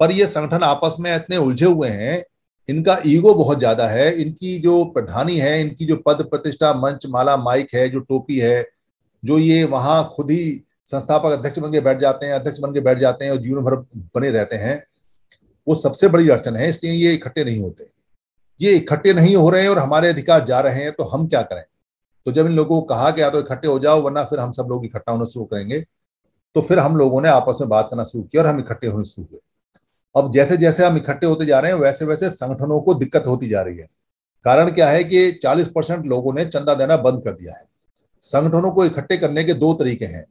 पर ये संगठन आपस में इतने उलझे हुए हैं इनका ईगो बहुत ज्यादा है इनकी जो प्रधानी है इनकी जो पद प्रतिष्ठा मंच माला माइक है जो टोपी है जो ये वहां खुद ही संस्थापक अध्यक्ष बन के बैठ जाते हैं अध्यक्ष बन के बैठ जाते हैं और जीवन भर बने रहते हैं वो सबसे बड़ी अड़चन है इसलिए ये इकट्ठे नहीं होते ये इकट्ठे नहीं हो रहे हैं और हमारे अधिकार जा रहे हैं तो हम क्या करें तो जब इन लोगों को कहा गया तो इकट्ठे हो जाओ वरना फिर हम सब लोग इकट्ठा होना शुरू करेंगे तो फिर हम लोगों ने आपस में बात करना शुरू किया और हम इकट्ठे होने शुरू हुए अब जैसे जैसे हम इकट्ठे होते जा रहे हैं वैसे वैसे संगठनों को दिक्कत होती जा रही है कारण क्या है कि 40 परसेंट लोगों ने चंदा देना बंद कर दिया है संगठनों को इकट्ठे करने के दो तरीके हैं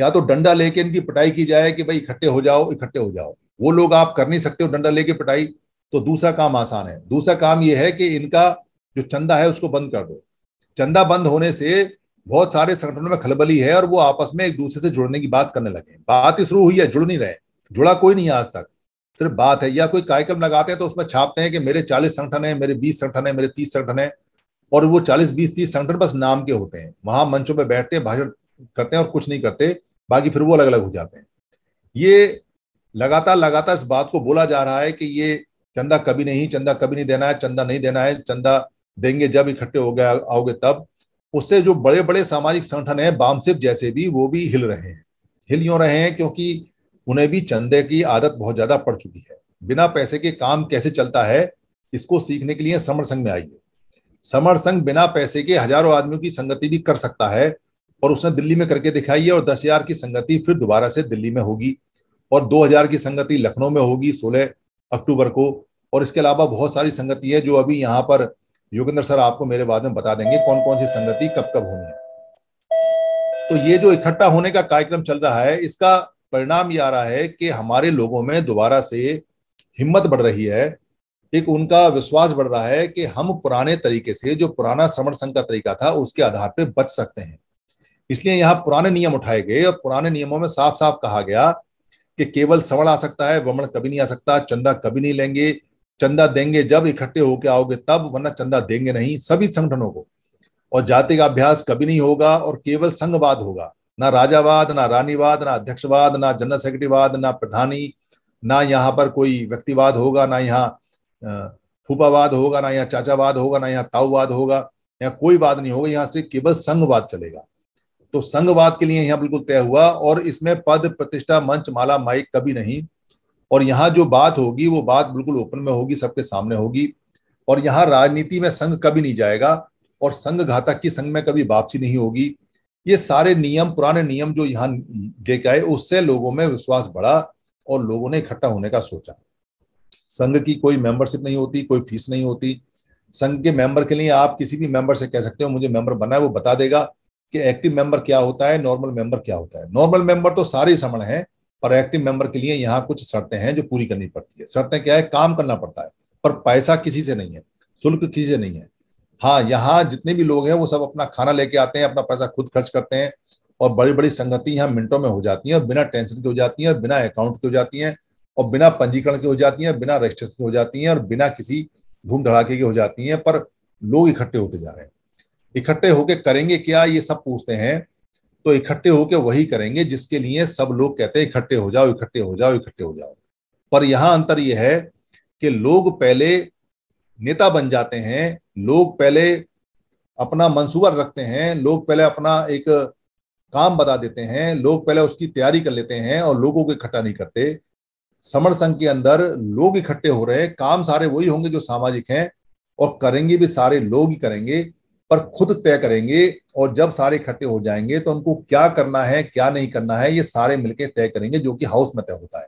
या तो डंडा लेके इनकी पिटाई की जाए कि भाई इकट्ठे हो जाओ इकट्ठे हो जाओ वो लोग आप कर नहीं सकते हो डंडा लेके पिटाई तो दूसरा काम आसान है दूसरा काम ये है कि इनका जो चंदा है उसको बंद कर दो चंदा बंद होने से बहुत सारे संगठनों में खलबली है और वो आपस में एक दूसरे से जुड़ने की बात करने लगे बात ही शुरू हुई है जुड़ नहीं रहे जुड़ा कोई नहीं है आज तक सिर्फ बात है या कोई कार्यक्रम लगाते हैं तो उसमें छापते हैं कि मेरे चालीस संगठन है मेरे बीस संगठन है मेरे तीस संगठन है और वो चालीस बीस तीस संगठन बस नाम के होते हैं वहां मंचों पर बैठते हैं भाषण करते हैं और कुछ नहीं करते बाकी फिर वो अलग अलग हो जाते हैं ये लगातार लगातार इस बात को बोला जा रहा है कि ये चंदा कभी नहीं चंदा कभी नहीं देना है चंदा नहीं देना है चंदा देंगे जब इकट्ठे हो गए आओगे तब उससे जो बड़े बड़े सामाजिक संगठन हैं बामसिप जैसे भी वो भी हिल रहे हैं हिल यूं रहे हैं क्योंकि उन्हें भी चंदे की आदत बहुत ज्यादा पड़ चुकी है बिना पैसे के काम कैसे चलता है इसको सीखने के लिए समर संघ में आइए समर संघ बिना पैसे के हजारों आदमियों की संगति भी कर सकता है और उसने दिल्ली में करके दिखाई है और दस हजार की संगति फिर दोबारा से दिल्ली में होगी और दो हजार की संगति लखनऊ में होगी सोलह अक्टूबर को और इसके अलावा बहुत सारी संगति है जो अभी यहाँ पर योगेंद्र सर आपको मेरे बाद में बता देंगे कौन कौन सी संगति कब कब होनी है तो ये जो इकट्ठा होने का कार्यक्रम चल रहा है इसका परिणाम ये आ रहा है कि हमारे लोगों में दोबारा से हिम्मत बढ़ रही है एक उनका विश्वास बढ़ रहा है कि हम पुराने तरीके से जो पुराना श्रवण संघ का तरीका था उसके आधार पर बच सकते हैं इसलिए यहां पुराने नियम उठाए गए और पुराने नियमों में साफ साफ कहा गया कि केवल सवण आ सकता है वमण कभी नहीं आ सकता चंदा कभी नहीं लेंगे चंदा देंगे जब इकट्ठे होकर आओगे तब वरना चंदा देंगे नहीं सभी संगठनों को और जाति का अभ्यास कभी नहीं होगा और केवल संघवाद होगा ना राजावाद ना रानीवाद ना अध्यक्षवाद ना जनरल सेक्रेटरीवाद ना प्रधानी ना यहाँ पर कोई व्यक्तिवाद होगा ना यहाँ फूफावाद होगा ना यहाँ चाचावाद होगा ना यहाँ ताऊवाद होगा यहाँ कोई वाद नहीं होगा यहाँ सिर्फ केवल संघवाद चलेगा तो संघवाद के लिए यहाँ बिल्कुल तय हुआ और इसमें पद प्रतिष्ठा मंच माला माइक कभी नहीं और यहाँ जो बात होगी वो बात बिल्कुल ओपन में होगी सबके सामने होगी और यहाँ राजनीति में संघ कभी नहीं जाएगा और संघ घातक की संघ में कभी वापसी नहीं होगी ये सारे नियम पुराने नियम जो यहाँ दे आए उससे लोगों में विश्वास बढ़ा और लोगों ने इकट्ठा होने का सोचा संघ की कोई मेंबरशिप नहीं होती कोई फीस नहीं होती संघ के मेंबर के लिए आप किसी भी मेंबर से कह सकते हो मुझे मेंबर बना है वो बता देगा कि एक्टिव मेंबर क्या होता है नॉर्मल मेंबर क्या होता है नॉर्मल मेंबर तो सारे समण है पर एक्टिव मेंबर के लिए यहाँ कुछ शर्तें हैं जो पूरी करनी पड़ती है शर्तें क्या है काम करना पड़ता है पर पैसा किसी से नहीं है शुल्क किसी से नहीं है हाँ यहाँ जितने भी लोग हैं वो सब अपना खाना लेके आते हैं अपना पैसा खुद खर्च करते हैं और बड़ी बड़ी संगति यहाँ मिनटों में हो जाती है बिना टेंशन के हो जाती है बिना अकाउंट के हो जाती है और बिना पंजीकरण के हो जाती है बिना रजिस्ट्रेशन के हो जाती है और बिना किसी धूम धड़ाके के हो जाती है पर लोग इकट्ठे होते जा रहे हैं इकट्ठे होके करेंगे क्या ये सब पूछते हैं तो इकट्ठे होके वही करेंगे जिसके लिए सब लोग कहते हैं इकट्ठे हो जाओ इकट्ठे हो जाओ इकट्ठे हो जाओ पर यहां अंतर यह है कि लोग पहले नेता बन जाते हैं लोग पहले अपना मंसूबा रखते हैं लोग पहले अपना एक काम बता देते हैं लोग पहले उसकी तैयारी कर लेते हैं और लोगों को इकट्ठा नहीं करते समर संघ के अंदर लोग इकट्ठे हो रहे हैं काम सारे वही होंगे जो सामाजिक हैं और करेंगे भी सारे लोग ही करेंगे पर खुद तय करेंगे और जब सारे इकट्ठे हो जाएंगे तो उनको क्या करना है क्या नहीं करना है ये सारे मिलकर तय करेंगे जो कि हाउस में तय होता है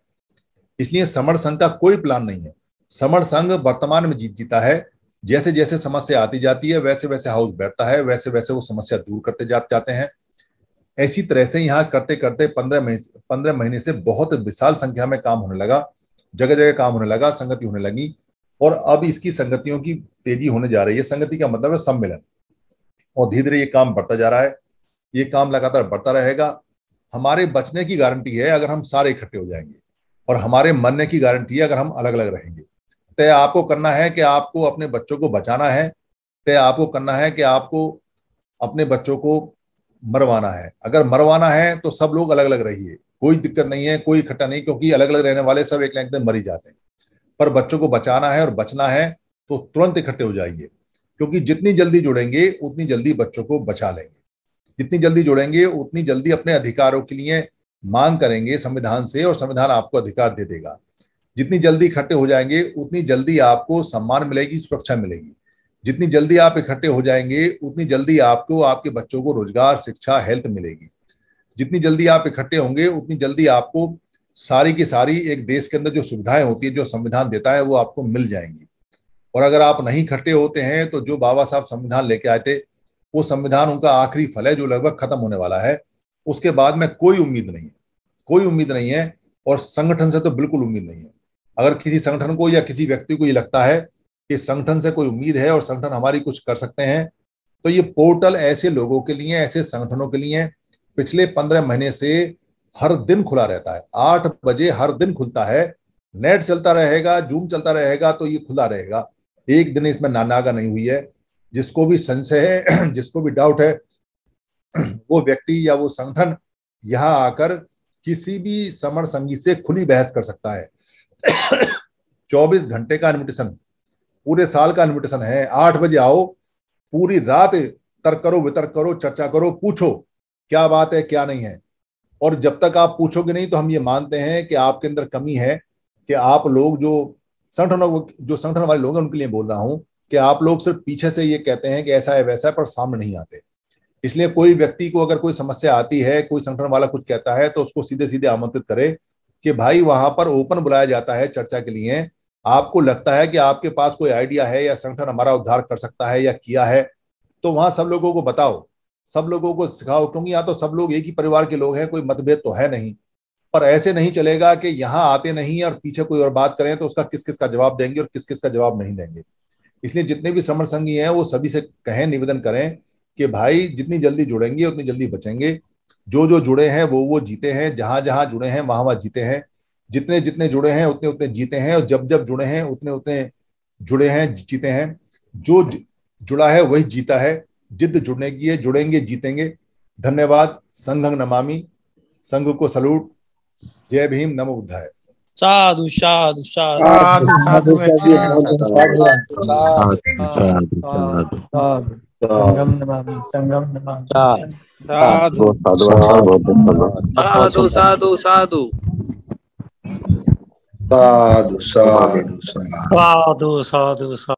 इसलिए समर संघ का कोई प्लान नहीं है समर संघ वर्तमान में जीत जीता है जैसे जैसे समस्या आती जाती है वैसे वैसे हाउस बैठता है वैसे वैसे वो समस्या दूर करते जाते हैं ऐसी तरह से यहाँ करते करते पंद्रह महीने पंद्रह महीने से बहुत विशाल संख्या में काम होने लगा जगह जगह काम होने लगा संगति होने लगी और अब इसकी संगतियों की तेजी होने जा रही है संगति का मतलब है सम्मेलन और धीरे धीरे ये काम बढ़ता जा रहा है ये काम लगातार बढ़ता रहेगा हमारे बचने की गारंटी है अगर हम सारे इकट्ठे हो जाएंगे और हमारे मरने की गारंटी है अगर हम अलग अलग रहेंगे तय आपको करना है कि आपको अपने बच्चों को बचाना है तय आपको करना है कि आपको अपने बच्चों को मरवाना है अगर मरवाना है तो सब लोग अलग अलग रहिए कोई दिक्कत नहीं है कोई इकट्ठा नहीं क्योंकि अलग अलग रहने वाले सब एक ना एक दिन मरी जाते हैं पर बच्चों को बचाना है और बचना है तो तुरंत इकट्ठे हो जाइए क्योंकि जितनी जल्दी जुड़ेंगे उतनी जल्दी बच्चों को बचा लेंगे जितनी जल्दी जुड़ेंगे उतनी जल्दी अपने अधिकारों के लिए मांग करेंगे संविधान से और संविधान आपको अधिकार दे देगा जितनी जल्दी इकट्ठे हो जाएंगे उतनी जल्दी आपको सम्मान मिलेगी सुरक्षा मिलेगी जितनी जल्दी आप इकट्ठे हो जाएंगे उतनी जल्दी आपको आपके बच्चों को रोजगार शिक्षा हेल्थ मिलेगी जितनी जल्दी आप इकट्ठे होंगे उतनी जल्दी आपको सारी की सारी एक देश के अंदर जो सुविधाएं होती है जो संविधान देता है वो आपको मिल जाएंगी और अगर आप नहीं इकट्ठे होते हैं तो जो बाबा साहब संविधान लेके आए थे वो संविधान उनका आखिरी फल है जो लगभग खत्म होने वाला है उसके बाद में कोई उम्मीद नहीं है कोई उम्मीद नहीं है और संगठन से तो बिल्कुल उम्मीद नहीं है अगर किसी संगठन को या किसी व्यक्ति को ये लगता है कि संगठन से कोई उम्मीद है और संगठन हमारी कुछ कर सकते हैं तो ये पोर्टल ऐसे लोगों के लिए ऐसे संगठनों के लिए पिछले पंद्रह महीने से हर दिन खुला रहता है आठ बजे हर दिन खुलता है नेट चलता रहेगा जूम चलता रहेगा तो ये खुला रहेगा एक दिन इसमें नानागा नहीं हुई है जिसको भी संशय है जिसको भी डाउट है वो व्यक्ति या वो संगठन यहाँ आकर किसी भी समर संगीत से खुली बहस कर सकता है 24 घंटे का इन्विटेशन पूरे साल का इन्विटेशन है आठ बजे आओ पूरी रात तर्क करो वितर्क करो चर्चा करो पूछो क्या बात है क्या नहीं है और जब तक आप पूछोगे नहीं तो हम ये मानते हैं कि आपके अंदर कमी है कि आप लोग जो संगठनों जो संगठन वाले लोग हैं उनके लिए बोल रहा हूं कि आप लोग सिर्फ पीछे से ये कहते हैं कि ऐसा है वैसा है पर सामने नहीं आते इसलिए कोई व्यक्ति को अगर कोई समस्या आती है कोई संगठन वाला कुछ कहता है तो उसको सीधे सीधे आमंत्रित करे कि भाई वहां पर ओपन बुलाया जाता है चर्चा के लिए आपको लगता है कि आपके पास कोई आइडिया है या संगठन हमारा उद्धार कर सकता है या किया है तो वहां सब लोगों को बताओ सब लोगों को सिखाओ क्योंकि यहाँ तो सब लोग एक ही परिवार के लोग हैं कोई मतभेद तो है नहीं पर ऐसे नहीं चलेगा कि यहां आते नहीं और पीछे कोई और बात करें तो उसका किस किस का जवाब देंगे और किस किस का जवाब नहीं देंगे इसलिए जितने भी समर संघी हैं वो सभी से कहें निवेदन करें कि भाई जितनी जल्दी जुड़ेंगे उतनी जल्दी बचेंगे जो जो जुड़े हैं वो वो जीते हैं जहां जहां जुड़े हैं वहां वहां जीते हैं जितने जितने जुड़े हैं उतने उतने जीते हैं और जब जब जुड़े हैं उतने उतने जुड़े हैं जीते हैं जो जुड़ा है वही जीता है जिद जुड़ने की है जुड़ेंगे जीतेंगे धन्यवाद संघ नमामि संघ को सलूट जय भीम नमो बुद्धाय साधु साधु साधु साधु संगम साधु संगम साधु साधु साधु साधु साधु साधु साधु साधु साधु साधु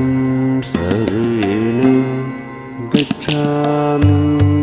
रेण गच्छामि